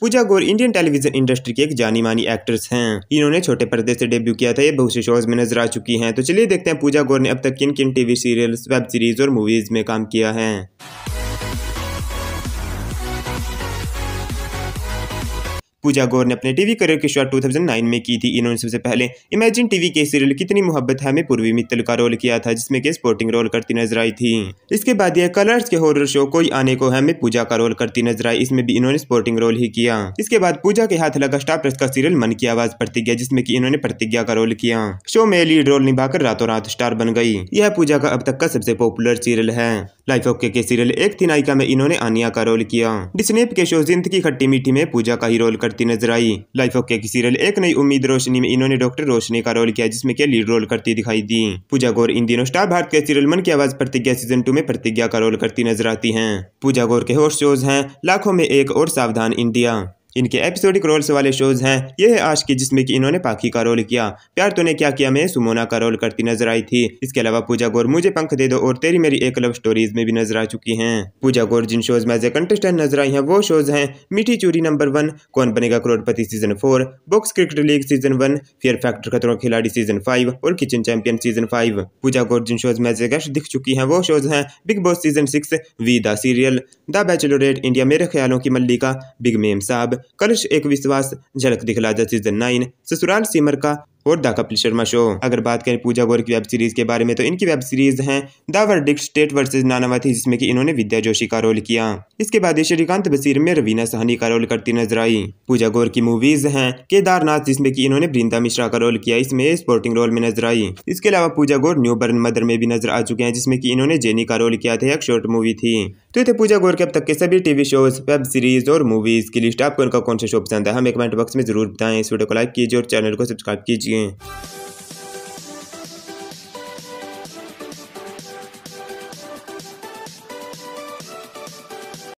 पूजा Gaur Indian television industry की एक जानी मानी एक्ट्रेस हैं इन्होंने छोटे पर्दे से डेब्यू किया था ये बहुत से शोज में नजर आ चुकी हैं तो चलिए देखते हैं पूजा गौर ने अब तक किन किन टीवी सीरियल्स वेब सीरीज और मूवीज में काम किया है पूजा गौर ने अपने टीवी करियर की शुरुआत 2009 में की थी इन्होंने सबसे पहले इमेजिन टीवी के सीरियल कितनी मोहब्बत है में पूर्वी मित्तल का रोल किया था जिसमें के स्पोर्टिंग रोल करती नजर आई थी इसके बाद यह कलर्स के हॉरर शो कोई आने को है में पूजा का रोल करती नजर आई इसमें भी इन्होंने स्पोर्टिंग रोल ही किया इसके बाद पूजा के हाथ लगा स्टार प्लस का सीरियल मन की आवाज प्रतिज्ञा जिसमे की इन्होंने प्रतिज्ञा का रोल किया शो में लीड रोल निभाकर रातों रात स्टार बन गई यह पूजा का अब तक का सबसे पॉपुलर सीरियल है लाइफ ऑफ के सीरियल एक थी नायिका में इन्होंने आनिया का रोल किया डिस्नेप के शो जिंदगी खट्टी मीठी में पूजा का ही रोल कर करती नजर आई लाइफ ऑफ के सीरियल एक नई उम्मीद रोशनी में इन्होंने डॉक्टर रोशनी का रोल किया जिसमें के लीड रोल करती दिखाई दी पूजा गौर इन दिनों स्टार भारत के सीरियल मन की आवाज प्रतिज्ञा सीजन टू में प्रतिज्ञा का रोल करती नजर आती है पूजा गौर के होस्ट शोज हैं लाखों में एक और सावधान इंडिया इनके एपिसोडिक रोल्स वाले शोज हैं ये है आज की जिसमें कि इन्होंने पाखी का रोल किया प्यार तूने क्या किया मैं सुमोना का रोल करती नजर आई थी इसके अलावा पूजा गौर मुझे पंख दे दो और तेरी मेरी एक लव स्टोरीज में भी नजर आ चुकी है पूजा गौर जिन शोज में एज ए कंटेस्टेंट नजर आई है वो शोज है मीठी चूरी number one Kaun Banega Crorepati season four box cricket league season one fear factor Khatron Khiladi season five और kitchen champion season five Pooja Gaur जिन शोज में एज ए गेस्ट दिख चुकी है वो शोज है Bigg Boss season six we the serial the bachelorette India Mere Khayalon की मल्लिका big ma'am साहब कलश एक विश्वास झलक दिखला द सीजन नाइन ससुराल सिमर का और द कपिल शर्मा शो अगर बात करें पूजा गौर की वेब सीरीज के बारे में तो इनकी वेब सीरीज है द स्टेट वर्सेज नानावती जिसमें कि इन्होंने विद्या जोशी का रोल किया इसके बाद श्रीकांत बसीर में रवीना सहनी का रोल करती नजर आई पूजा गौर की मूवीज हैं केदारनाथ जिसमें कि इन्होंने वृंदा मिश्रा का रोल किया इसमें स्पोर्टिंग रोल में नजर आई इसके अलावा Pooja Gaur new born mother में भी नजर आ चुके हैं जिसमें की इन्होंने जेनी का रोल किया था एक शॉर्ट मूवी थी तो थे पूजा गोर के अब तक के सभी टीवी शोज वेब सीरीज और मूवीज की लिस्ट आपको इनका कौन सा शो पसंद है हमें कमेंट बॉक्स में जरूर बताएं इस वीडियो को लाइक कीजिए और चैनल को सब्सक्राइब कीजिए